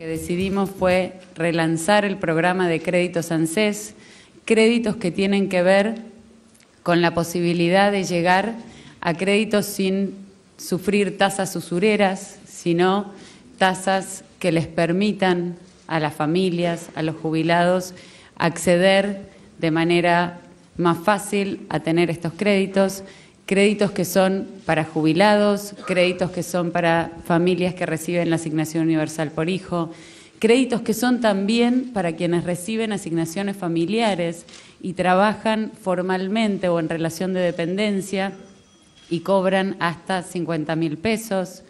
que decidimos fue relanzar el programa de créditos ANSES, créditos que tienen que ver con la posibilidad de llegar a créditos sin sufrir tasas usureras, sino tasas que les permitan a las familias, a los jubilados, acceder de manera más fácil a tener estos créditos créditos que son para jubilados, créditos que son para familias que reciben la asignación universal por hijo, créditos que son también para quienes reciben asignaciones familiares y trabajan formalmente o en relación de dependencia y cobran hasta 50 mil pesos,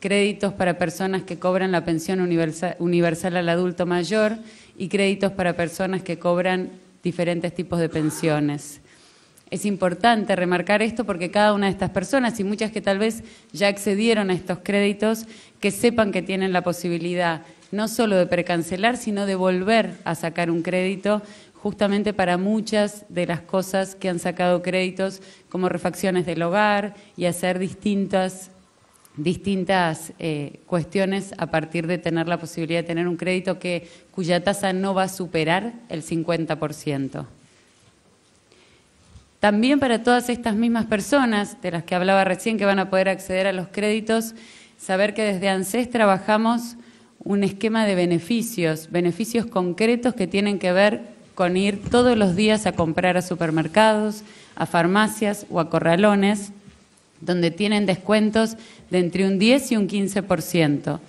créditos para personas que cobran la pensión universal, universal al adulto mayor y créditos para personas que cobran diferentes tipos de pensiones. Es importante remarcar esto porque cada una de estas personas y muchas que tal vez ya accedieron a estos créditos, que sepan que tienen la posibilidad no solo de precancelar, sino de volver a sacar un crédito justamente para muchas de las cosas que han sacado créditos como refacciones del hogar y hacer distintas eh, cuestiones a partir de tener la posibilidad de tener un crédito que, cuya tasa no va a superar el 50%. También para todas estas mismas personas de las que hablaba recién que van a poder acceder a los créditos, saber que desde ANSES trabajamos un esquema de beneficios, beneficios concretos que tienen que ver con ir todos los días a comprar a supermercados, a farmacias o a corralones, donde tienen descuentos de entre un 10 y un 15%.